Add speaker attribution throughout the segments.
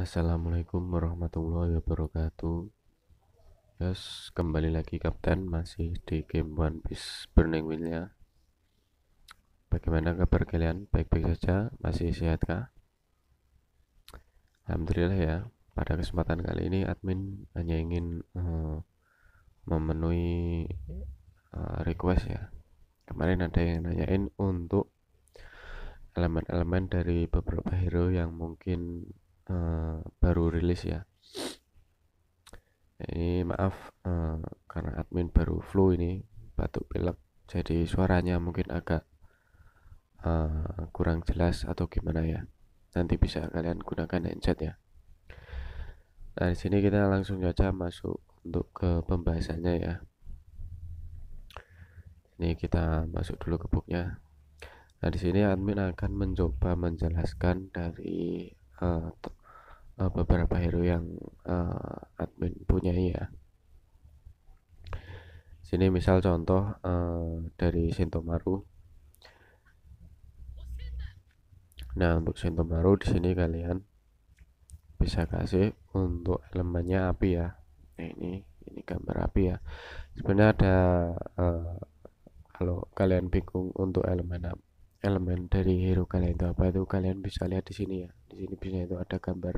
Speaker 1: Assalamualaikum warahmatullahi wabarakatuh Yes, kembali lagi Kapten Masih di game One Piece Burning Wheel ya Bagaimana kabar kalian? Baik-baik saja? Masih sehatkah? Alhamdulillah ya Pada kesempatan kali ini admin hanya ingin uh, Memenuhi uh, request ya Kemarin ada yang nanyain untuk elemen-elemen dari beberapa hero yang mungkin uh, baru rilis ya ini maaf uh, karena admin baru flu ini batuk pilek jadi suaranya mungkin agak uh, kurang jelas atau gimana ya nanti bisa kalian gunakan headset ya nah di sini kita langsung saja masuk untuk ke pembahasannya ya ini kita masuk dulu ke booknya nah di sini admin akan mencoba menjelaskan dari uh, uh, beberapa hero yang uh, admin punya ya sini misal contoh uh, dari Sintomaru nah untuk Sintomaru di sini kalian bisa kasih untuk elemennya api ya nah, ini ini gambar api ya sebenarnya ada uh, kalau kalian bingung untuk elemen elemen dari hero kalian itu apa itu kalian bisa lihat di sini ya di sini bisa itu ada gambar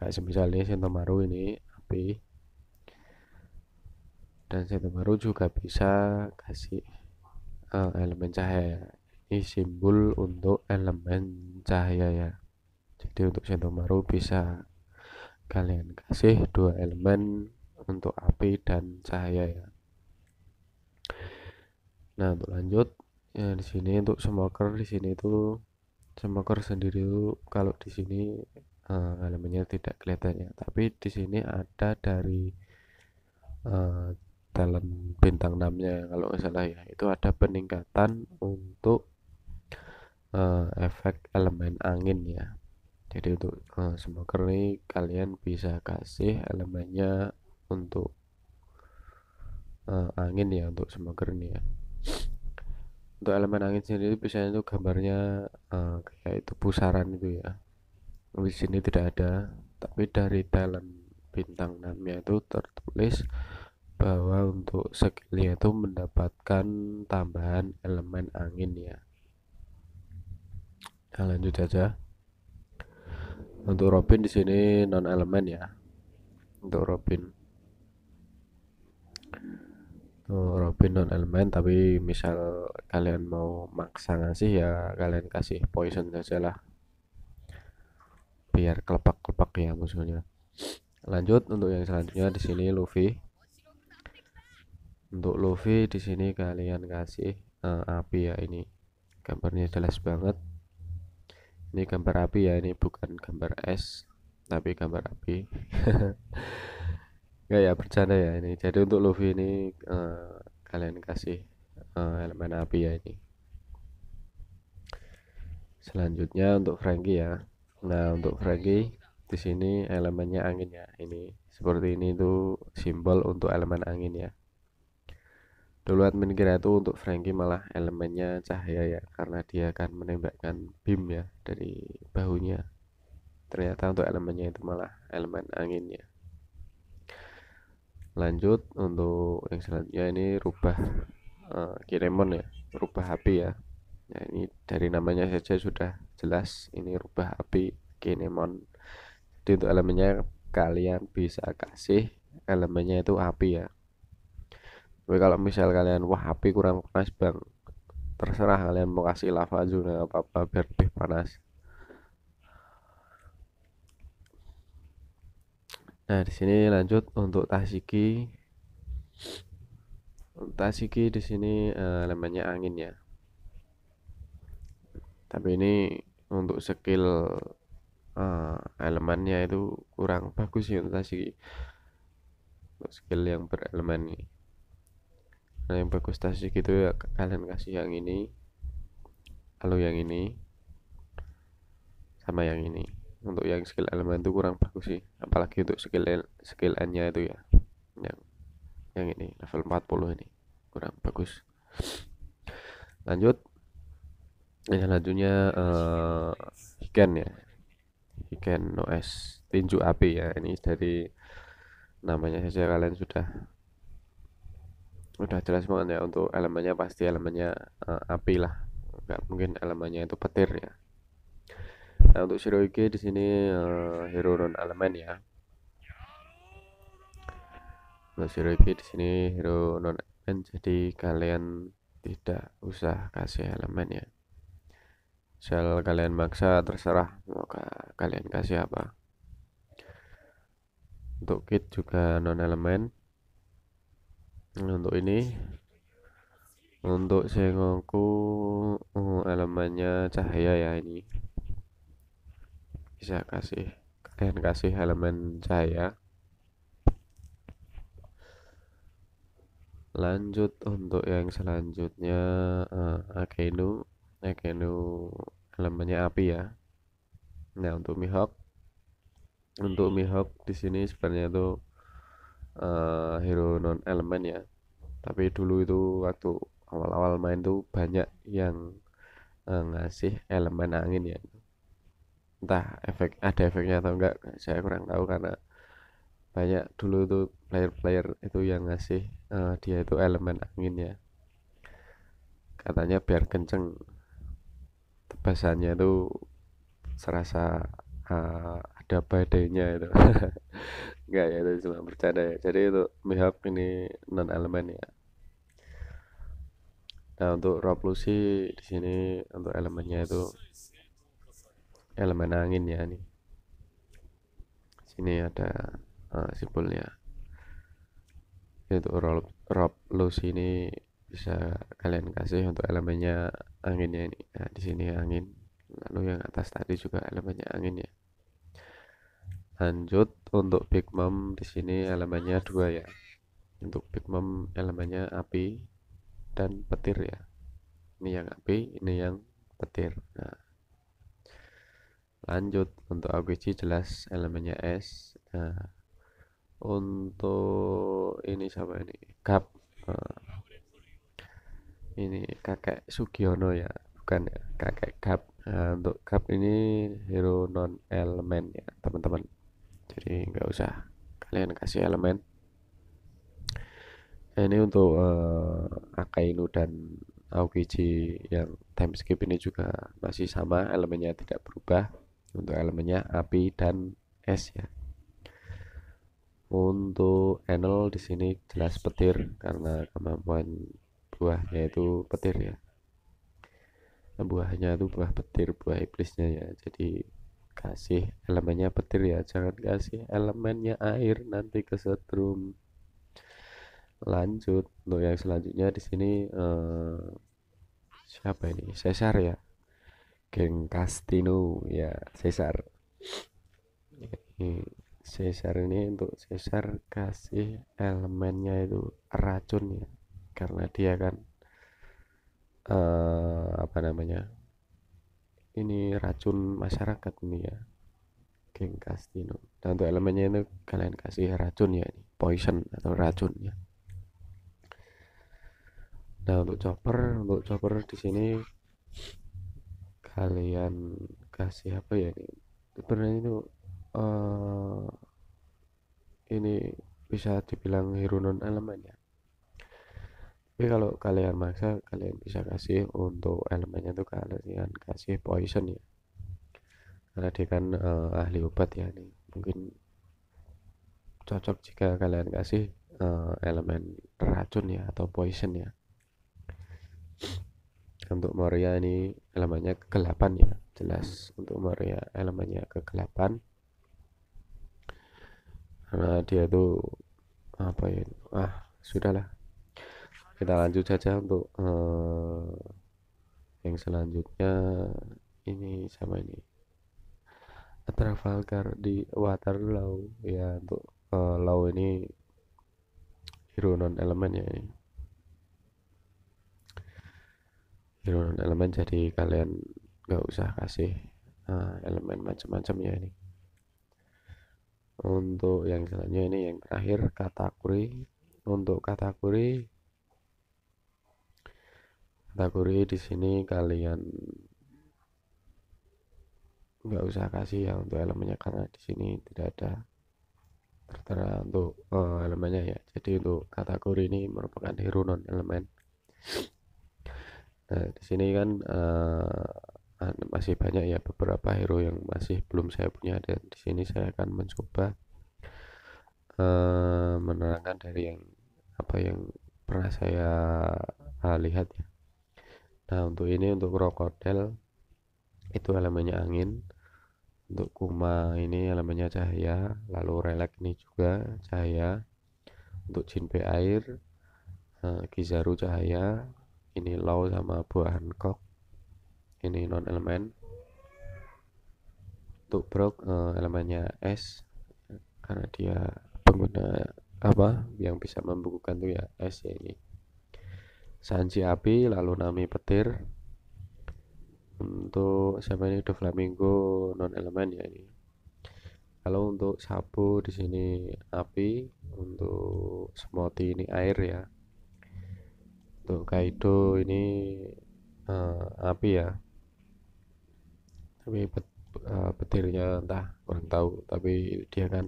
Speaker 1: kayak sentuh baru ini api dan baru juga bisa kasih uh, elemen cahaya ini simbol untuk elemen cahaya ya jadi untuk baru bisa kalian kasih dua elemen untuk api dan cahaya ya nah untuk lanjut ya di sini untuk smoker di sini itu smoker sendiri itu kalau di sini uh, eh, elemennya tidak kelihatan ya tapi di sini ada dari uh, dalam bintang 6 nya kalau nggak salah ya itu ada peningkatan untuk uh, efek elemen angin ya jadi untuk uh, smoker ini kalian bisa kasih elemennya untuk uh, angin ya untuk smoker ini ya untuk elemen angin sendiri biasanya itu gambarnya uh, kayak itu pusaran itu ya di sini tidak ada tapi dari dalam bintang namanya itu tertulis bahwa untuk skillnya itu mendapatkan tambahan elemen angin ya nah, lanjut aja untuk Robin di sini non elemen ya untuk Robin untuk Robin non elemen tapi misal kalian mau maksa ngasih ya kalian kasih poison saja lah biar kelepak-kelepak ya musuhnya lanjut untuk yang selanjutnya di sini Luffy untuk Luffy di sini kalian kasih uh, api ya ini gambarnya jelas banget ini gambar api ya ini bukan gambar es tapi gambar api enggak ya bercanda ya ini jadi untuk Luffy ini uh, kalian kasih uh, elemen api ya ini selanjutnya untuk Frankie ya Nah, untuk Franky di sini elemennya angin ya. Ini seperti ini itu simbol untuk elemen angin ya. Dulu admin kira itu untuk Frankie malah elemennya cahaya ya karena dia akan menembakkan beam ya dari bahunya. Ternyata untuk elemennya itu malah elemen angin ya. Lanjut untuk yang selanjutnya ini rubah uh, Kiremon ya, rubah HP ya ya ini dari namanya saja sudah jelas ini rubah api kinemon jadi untuk elemennya kalian bisa kasih elemennya itu api ya tapi kalau misal kalian wah api kurang panas bang terserah kalian mau kasih lava juga apa apa biar lebih panas nah di sini lanjut untuk tasiki untuk tasiki di sini eh, elemennya angin ya tapi ini untuk skill uh, eh, elemennya itu kurang bagus ya untuk tasi untuk skill yang berelemen ini nah yang bagus tasi gitu ya kalian kasih yang ini lalu yang ini sama yang ini untuk yang skill elemen itu kurang bagus sih apalagi untuk skill skill N nya itu ya yang yang ini level 40 ini kurang bagus lanjut ini lanjutnya uh, eh, Hiken ya. Hiken os tinju api ya. Ini dari namanya saja kalian sudah sudah jelas banget ya untuk elemennya pasti elemennya uh, eh, api lah. Enggak mungkin elemennya itu petir ya. Nah, untuk Shiroike di sini uh, eh, hero non elemen ya. Untuk Shiroike di sini hero non elemen jadi kalian tidak usah kasih elemen ya Sel kalian maksa terserah mau kalian kasih apa. Untuk kit juga non elemen. Untuk ini untuk sengoku uh, elemennya cahaya ya ini bisa kasih kalian kasih elemen cahaya lanjut untuk yang selanjutnya uh, akenu Eh anu elemennya api ya nah untuk Mihawk untuk Mihawk di sini sebenarnya itu uh, hero non elemen ya tapi dulu itu waktu awal-awal main tuh banyak yang uh, ngasih elemen angin ya entah efek ada efeknya atau enggak saya kurang tahu karena banyak dulu itu player-player itu yang ngasih uh, dia itu elemen angin ya katanya biar kenceng tebasannya itu serasa uh, ada badainya itu enggak ya itu cuma bercanda ya jadi itu mihap ini non elemen ya nah untuk roblosi di sini untuk elemennya itu elemen angin ya nih sini ada uh, simbolnya itu rob rob ini bisa kalian kasih untuk elemennya anginnya ini nah di sini angin lalu yang atas tadi juga elemennya angin ya lanjut untuk big mom di sini elemennya dua ya untuk big mom elemennya api dan petir ya ini yang api ini yang petir nah lanjut untuk abc jelas elemennya es nah untuk ini sama ini cup nah ini kakek Sugiono ya bukan ya kakek Gap nah, untuk Gap ini hero non elemen ya teman-teman jadi nggak usah kalian kasih elemen nah, ini untuk uh, Akainu dan AOGJ yang time skip ini juga masih sama elemennya tidak berubah untuk elemennya api dan es ya untuk enel di sini jelas petir karena kemampuan buah yaitu petir ya nah, buahnya itu buah petir buah iblisnya ya jadi kasih elemennya petir ya jangan kasih elemennya air nanti ke setrum lanjut untuk yang selanjutnya di sini eh, siapa ini Cesar ya geng Castino ya Cesar ini Cesar ini untuk Cesar kasih elemennya itu racun ya karena dia kan uh, apa namanya ini racun masyarakat ini ya geng Castino dan untuk elemennya itu kalian kasih racun ya ini poison atau racun ya nah untuk chopper untuk chopper di sini kalian kasih apa ya ini sebenarnya itu uh, ini bisa dibilang hero non elemen ya tapi kalau kalian maksa kalian bisa kasih untuk elemennya tuh kalian kasih poison ya karena dia kan uh, ahli obat ya nih mungkin cocok jika kalian kasih uh, elemen racun ya atau poison ya untuk Maria ini elemennya kegelapan ya jelas untuk Maria elemennya kegelapan karena dia tuh apa ya ah sudahlah kita lanjut saja untuk uh, yang selanjutnya ini sama ini Trafalgar di Waterloo ya untuk uh, law ini hero non elemen ya ini hero non elemen jadi kalian nggak usah kasih uh, elemen macam-macam ya ini untuk yang selanjutnya ini yang terakhir kategori untuk kategori kategori di sini kalian nggak usah kasih ya untuk elemennya karena di sini tidak ada tertera untuk uh, elemennya ya jadi untuk kategori ini merupakan hero non elemen nah di sini kan uh, masih banyak ya beberapa hero yang masih belum saya punya dan di sini saya akan mencoba uh, menerangkan dari yang apa yang pernah saya uh, lihat ya nah untuk ini untuk krokodil itu elemennya angin untuk kuma ini elemennya cahaya lalu relek ini juga cahaya untuk jinpe air eh, kizaru cahaya ini law sama buah hancock ini non elemen untuk brok eh, elemennya es karena dia pengguna apa yang bisa membukukan tuh ya es ya ini Sanji api lalu Nami petir untuk siapa ini flamingo non elemen ya ini kalau untuk sabu di sini api untuk smoti ini air ya untuk kaido ini uh, api ya tapi pet, uh, petirnya entah kurang tahu tapi dia kan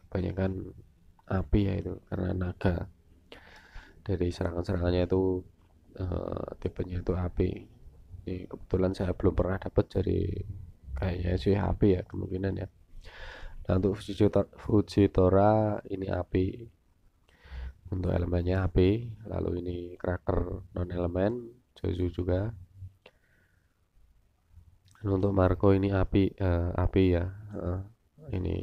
Speaker 1: kebanyakan api ya itu karena naga dari serangan-serangannya itu uh, tipenya itu HP ini kebetulan saya belum pernah dapat dari kayaknya sih HP ya kemungkinan ya nah untuk Fujitora, ini api. untuk elemennya HP lalu ini cracker non elemen Jojo juga dan untuk Marco ini api uh, eh, api ya uh, ini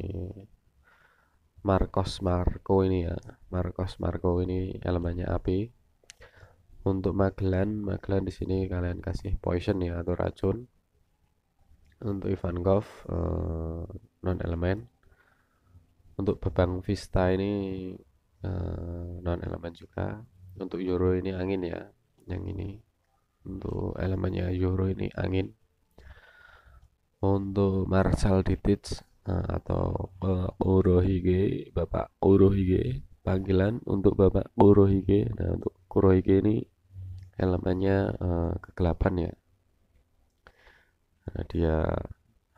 Speaker 1: Marcos Marco ini ya Marcos Marco ini elemennya api untuk Magellan, Magellan di sini kalian kasih poison ya atau racun untuk Ivan Ivankov uh, eh, non elemen untuk Bebang Vista ini uh, eh, non elemen juga untuk Euro ini angin ya yang ini untuk elemennya Euro ini angin untuk Marcel Ditic Nah, atau Bapak eh, Kurohige, Bapak Kurohige, panggilan untuk Bapak Kurohige. Nah, untuk Kurohige ini elemennya uh, kegelapan ya. Nah, dia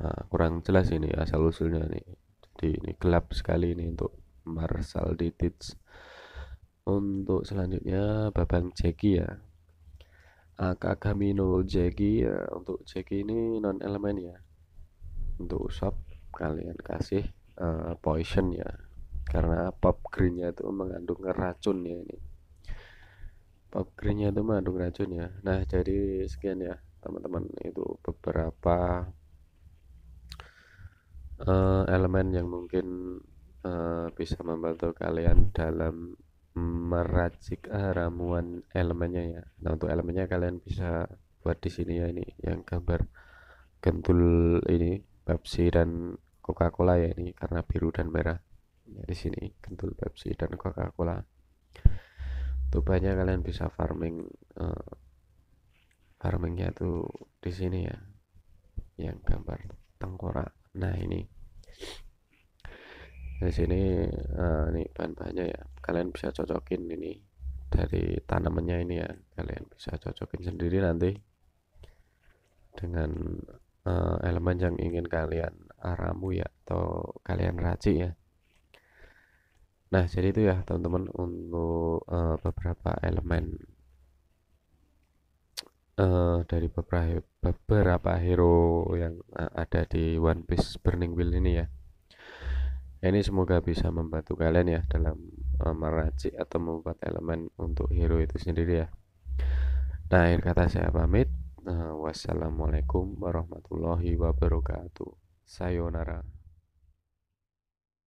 Speaker 1: uh, kurang jelas ini asal usulnya nih. Jadi ini gelap sekali ini untuk Marshal Ditich. Untuk selanjutnya Bapak Jeki ya. Akagami no Jeki ya. Untuk Jeki ini non elemen ya. Untuk usap kalian kasih uh, poison ya karena pop greennya itu mengandung racun ya ini pop greennya itu mengandung racun ya nah jadi sekian ya teman-teman itu beberapa uh, elemen yang mungkin uh, bisa membantu kalian dalam meracik uh, ramuan elemennya ya. Nah untuk elemennya kalian bisa buat di sini ya ini yang gambar gentul ini Pepsi dan Coca-Cola ya ini karena biru dan merah ya, di sini kentul Pepsi dan Coca-Cola tuh banyak kalian bisa farming uh, farmingnya tuh di sini ya yang gambar tengkorak nah ini di sini uh, ini bahan-bahannya ya kalian bisa cocokin ini dari tanamannya ini ya kalian bisa cocokin sendiri nanti dengan uh, elemen yang ingin kalian ramu ya atau kalian racik ya nah jadi itu ya teman-teman untuk uh, beberapa elemen uh, dari beberapa beberapa hero yang uh, ada di One Piece Burning Wheel ini ya ini semoga bisa membantu kalian ya dalam uh, meracik atau membuat elemen untuk hero itu sendiri ya nah akhir kata saya pamit Nah, wassalamualaikum warahmatullahi wabarakatuh. Sayonara.